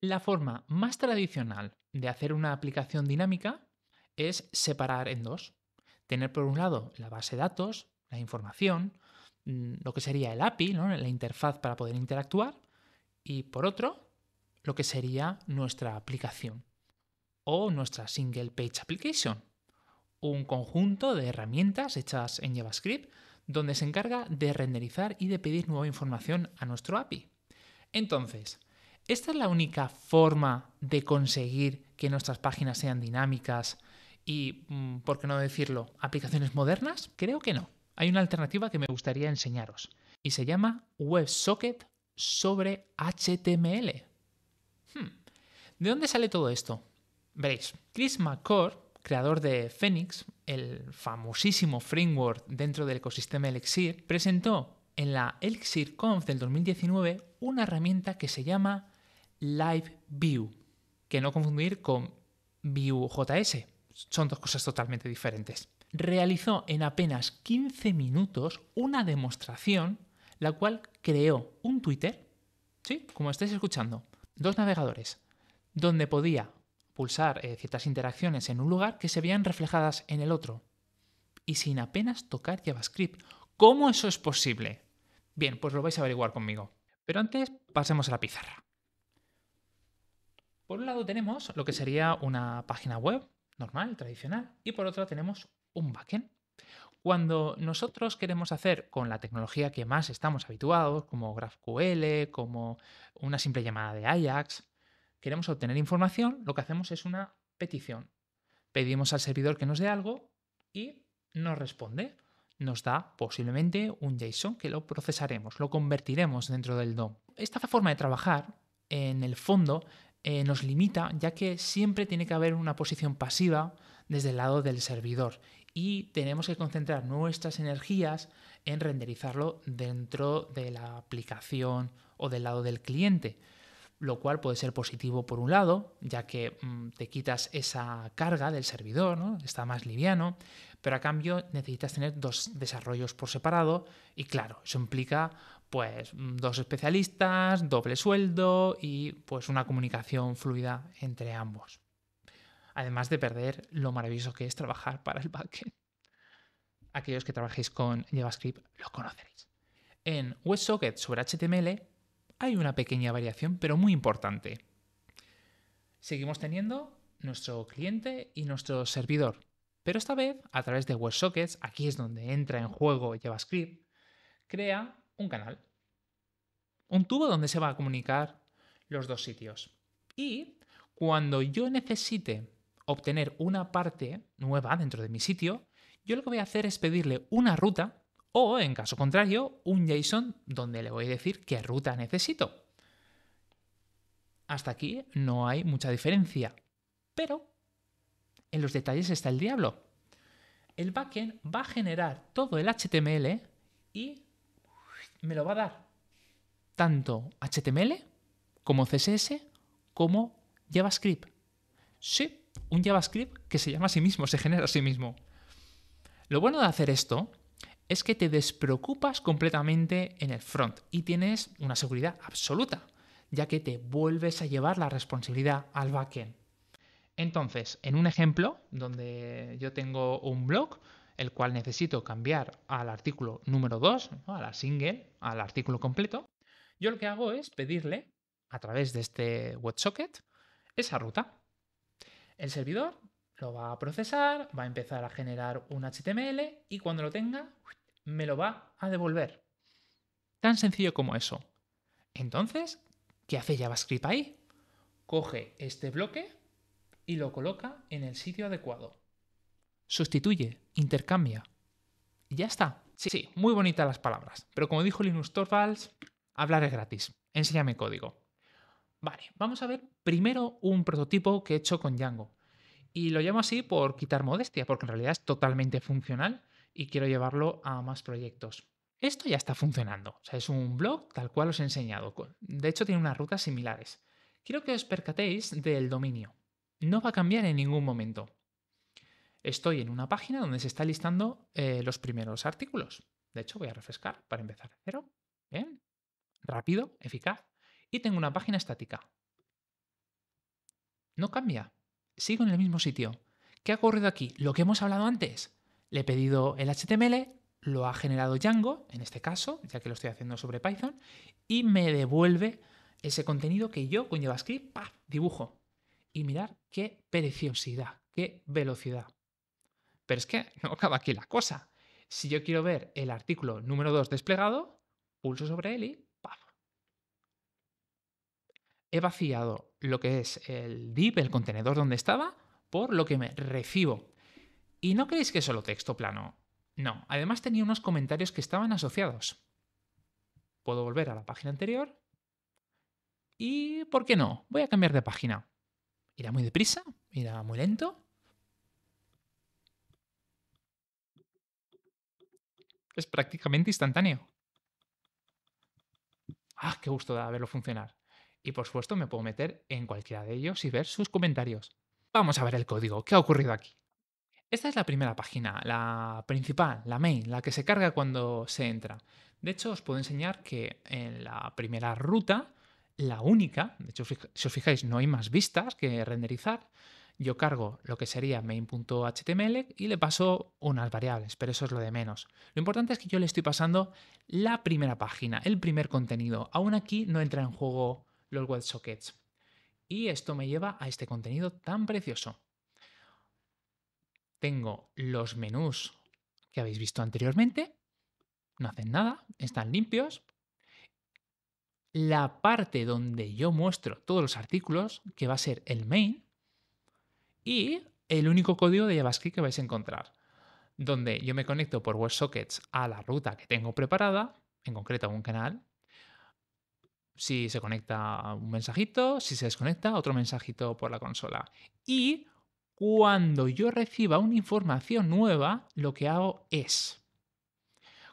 La forma más tradicional de hacer una aplicación dinámica es separar en dos. Tener por un lado la base de datos, la información, mm, lo que sería el API, la interfaz para poder interactuar, y por otro, lo que sería nuestra aplicación o nuestra Single Page Application, un conjunto de herramientas hechas en JavaScript donde se encarga de renderizar y de pedir nueva información a nuestro API. Entonces, ¿Esta es la única forma de conseguir que nuestras páginas sean dinámicas y, mm, por qué no decirlo, aplicaciones modernas? Creo que no. Hay una alternativa que me gustaría enseñaros y se llama WebSocket sobre HTML. Hmm. ¿De dónde sale todo esto? Veréis, Chris McCord, creador de Phoenix, el famosísimo framework dentro del ecosistema Elixir, presentó en la ElixirConf del 2019 una herramienta que se llama Live View, que no confundir con Vue.js. Son dos cosas totalmente diferentes. Realizó en apenas 15 minutos una demostración, la cual creó un Twitter, ¿sí? Como estáis escuchando, dos navegadores, donde podía pulsar eh, ciertas interacciones en un lugar que se veían reflejadas en el otro, y sin apenas tocar JavaScript. ¿Cómo eso es posible? Bien, pues lo vais a averiguar conmigo. Pero antes, pasemos a la pizarra. Por un lado tenemos lo que sería una página web normal, tradicional, y por otro tenemos un backend. Cuando nosotros queremos hacer con la tecnología que más estamos habituados, como GraphQL, como una simple llamada de Ajax, queremos obtener información, lo que hacemos es una petición. Pedimos al servidor que nos dé algo y nos responde. Nos da posiblemente un JSON que lo procesaremos, lo convertiremos dentro del DOM. Esta forma de trabajar, en el fondo, eh, nos limita, ya que siempre tiene que haber una posición pasiva desde el lado del servidor y tenemos que concentrar nuestras energías en renderizarlo dentro de la aplicación o del lado del cliente, lo cual puede ser positivo por un lado, ya que mm, te quitas esa carga del servidor, está más liviano, pero a cambio necesitas tener dos desarrollos por separado y claro, eso implica pues mm, dos especialistas, doble sueldo y pues una comunicación fluida entre ambos. Además de perder lo maravilloso que es trabajar para el backend. Aquellos que trabajéis con JavaScript lo conoceréis. En WebSocket sobre HTML hay una pequeña variación, pero muy importante. Seguimos teniendo nuestro cliente y nuestro servidor, pero esta vez a través de WebSockets, aquí es donde entra en juego JavaScript, crea un canal. Un tubo donde se va a comunicar los dos sitios. Y cuando yo necesite obtener una parte nueva dentro de mi sitio, yo lo que voy a hacer es pedirle una ruta o, en caso contrario, un JSON donde le voy a decir qué ruta necesito. Hasta aquí no hay mucha diferencia, pero en los detalles está el diablo. El backend va a generar todo el HTML y me lo va a dar tanto HTML como CSS como JavaScript. Sí, un JavaScript que se llama a sí mismo, se genera a sí mismo. Lo bueno de hacer esto es que te despreocupas completamente en el front y tienes una seguridad absoluta, ya que te vuelves a llevar la responsabilidad al backend. Entonces, en un ejemplo donde yo tengo un blog, el cual necesito cambiar al artículo número 2, a la single, al artículo completo, yo lo que hago es pedirle a través de este WebSocket esa ruta. El servidor lo va a procesar, va a empezar a generar un HTML y cuando lo tenga me lo va a devolver. Tan sencillo como eso. Entonces, ¿qué hace JavaScript ahí? Coge este bloque y lo coloca en el sitio adecuado sustituye, intercambia. Y ya está. Sí, sí, muy bonitas las palabras. Pero como dijo Linus Torvalds, hablar es gratis. Enséñame código. Vale, vamos a ver primero un prototipo que he hecho con Django. Y lo llamo así por quitar modestia, porque en realidad es totalmente funcional y quiero llevarlo a más proyectos. Esto ya está funcionando. O sea, es un blog tal cual os he enseñado. De hecho, tiene unas rutas similares. Quiero que os percatéis del dominio. No va a cambiar en ningún momento estoy en una página donde se está listando eh, los primeros artículos. De hecho, voy a refrescar para empezar cero. Bien, rápido, eficaz. Y tengo una página estática. No cambia. Sigo en el mismo sitio. ¿Qué ha ocurrido aquí? Lo que hemos hablado antes. Le he pedido el HTML, lo ha generado Django, en este caso, ya que lo estoy haciendo sobre Python, y me devuelve ese contenido que yo con JavaScript dibujo. Y mirar qué preciosidad, qué velocidad. Pero es que no acaba aquí la cosa. Si yo quiero ver el artículo número 2 desplegado, pulso sobre él y ¡paf! He vaciado lo que es el div, el contenedor donde estaba, por lo que me recibo. Y no creéis que es solo texto plano. No, además tenía unos comentarios que estaban asociados. Puedo volver a la página anterior. Y, ¿por qué no? Voy a cambiar de página. ¿Irá muy deprisa? ¿Irá muy lento? es prácticamente instantáneo. ¡Ah, qué gusto de verlo funcionar! Y por supuesto me puedo meter en cualquiera de ellos y ver sus comentarios. Vamos a ver el código, ¿qué ha ocurrido aquí? Esta es la primera página, la principal, la main, la que se carga cuando se entra. De hecho, os puedo enseñar que en la primera ruta, la única, de hecho, si os fijáis, no hay más vistas que renderizar, yo cargo lo que sería main.html y le paso unas variables, pero eso es lo de menos. Lo importante es que yo le estoy pasando la primera página, el primer contenido. Aún aquí no entra en juego los WebSockets. Y esto me lleva a este contenido tan precioso. Tengo los menús que habéis visto anteriormente, no hacen nada, están limpios. La parte donde yo muestro todos los artículos, que va a ser el main, y el único código de JavaScript que vais a encontrar, donde yo me conecto por WebSockets a la ruta que tengo preparada, en concreto a un canal. Si se conecta un mensajito, si se desconecta otro mensajito por la consola. Y cuando yo reciba una información nueva, lo que hago es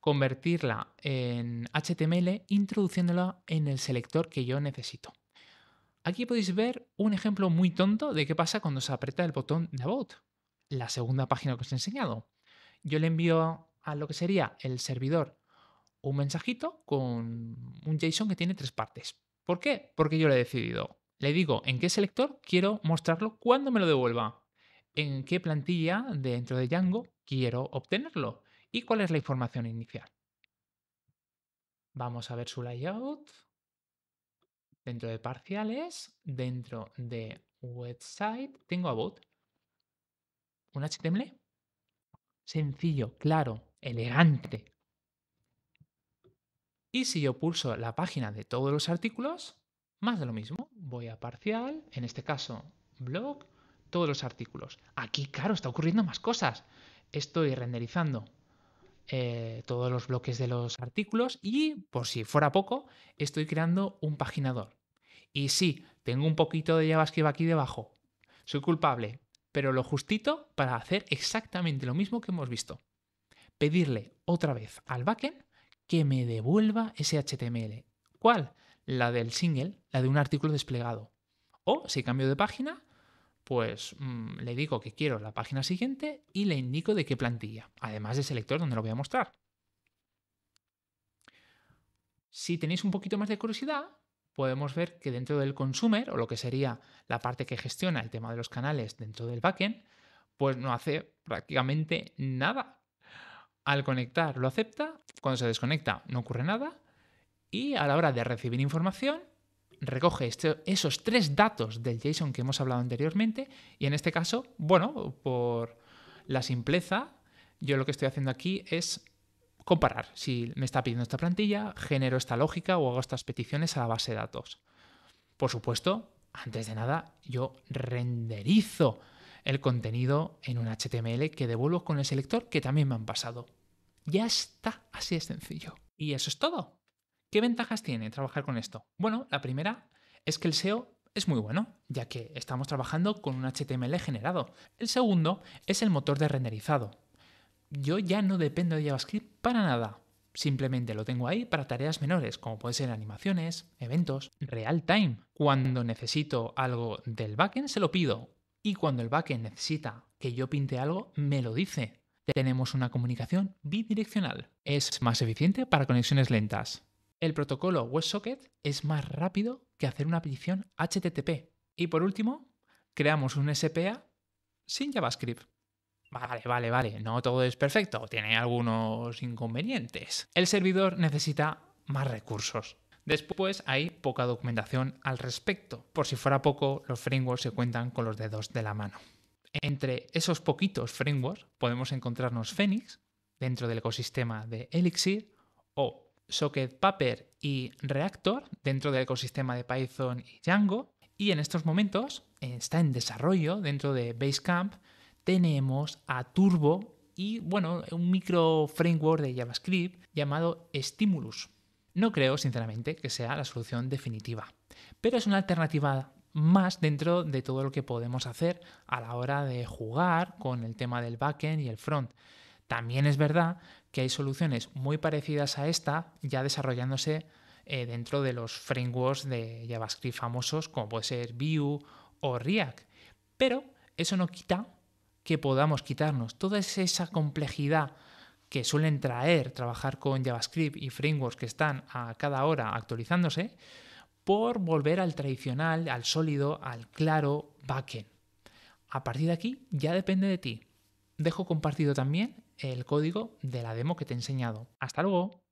convertirla en HTML introduciéndola en el selector que yo necesito. Aquí podéis ver un ejemplo muy tonto de qué pasa cuando se aprieta el botón de About, la segunda página que os he enseñado. Yo le envío a lo que sería el servidor un mensajito con un JSON que tiene tres partes. ¿Por qué? Porque yo lo he decidido. Le digo en qué selector quiero mostrarlo cuando me lo devuelva, en qué plantilla dentro de Django quiero obtenerlo y cuál es la información inicial. Vamos a ver su layout. Dentro de parciales, dentro de website, tengo about. ¿Un HTML? Sencillo, claro, elegante. Y si yo pulso la página de todos los artículos, más de lo mismo. Voy a parcial, en este caso blog, todos los artículos. Aquí, claro, está ocurriendo más cosas. Estoy renderizando eh, todos los bloques de los artículos y, por si fuera poco, estoy creando un paginador. Y sí, tengo un poquito de JavaScript aquí debajo. Soy culpable, pero lo justito para hacer exactamente lo mismo que hemos visto. Pedirle otra vez al backend que me devuelva ese HTML. ¿Cuál? La del single, la de un artículo desplegado. O si cambio de página, pues mm, le digo que quiero la página siguiente y le indico de qué plantilla, además de selector donde lo voy a mostrar. Si tenéis un poquito más de curiosidad, podemos ver que dentro del consumer, o lo que sería la parte que gestiona el tema de los canales dentro del backend, pues no hace prácticamente nada. Al conectar lo acepta, cuando se desconecta no ocurre nada, y a la hora de recibir información, recoge este, esos tres datos del JSON que hemos hablado anteriormente y en este caso, bueno, por la simpleza, yo lo que estoy haciendo aquí es comparar si me está pidiendo esta plantilla, genero esta lógica o hago estas peticiones a la base de datos. Por supuesto, antes de nada, yo renderizo el contenido en un HTML que devuelvo con el selector que también me han pasado. Ya está, así de sencillo. Y eso es todo. ¿Qué ventajas tiene trabajar con esto? Bueno, la primera es que el SEO es muy bueno, ya que estamos trabajando con un HTML generado. El segundo es el motor de renderizado. Yo ya no dependo de JavaScript para nada. Simplemente lo tengo ahí para tareas menores, como pueden ser animaciones, eventos, real time. Cuando necesito algo del backend, se lo pido. Y cuando el backend necesita que yo pinte algo, me lo dice. Tenemos una comunicación bidireccional. Es más eficiente para conexiones lentas. El protocolo WebSocket es más rápido que hacer una petición HTTP. Y por último, creamos un SPA sin JavaScript. Vale, vale, vale, no todo es perfecto, tiene algunos inconvenientes. El servidor necesita más recursos. Después hay poca documentación al respecto. Por si fuera poco, los frameworks se cuentan con los dedos de la mano. Entre esos poquitos frameworks podemos encontrarnos Phoenix dentro del ecosistema de Elixir o Socket, Paper y Reactor dentro del ecosistema de Python y Django. Y en estos momentos eh, está en desarrollo dentro de Basecamp. Tenemos a Turbo y, bueno, un micro framework de JavaScript llamado Stimulus. No creo, sinceramente, que sea la solución definitiva, pero es una alternativa más dentro de todo lo que podemos hacer a la hora de jugar con el tema del backend y el front. También es verdad que hay soluciones muy parecidas a esta ya desarrollándose eh, dentro de los frameworks de JavaScript famosos como puede ser Vue o React. Pero eso no quita que podamos quitarnos toda esa complejidad que suelen traer trabajar con JavaScript y frameworks que están a cada hora actualizándose por volver al tradicional, al sólido, al claro backend. A partir de aquí ya depende de ti. Dejo compartido también el código de la demo que te he enseñado. Hasta luego.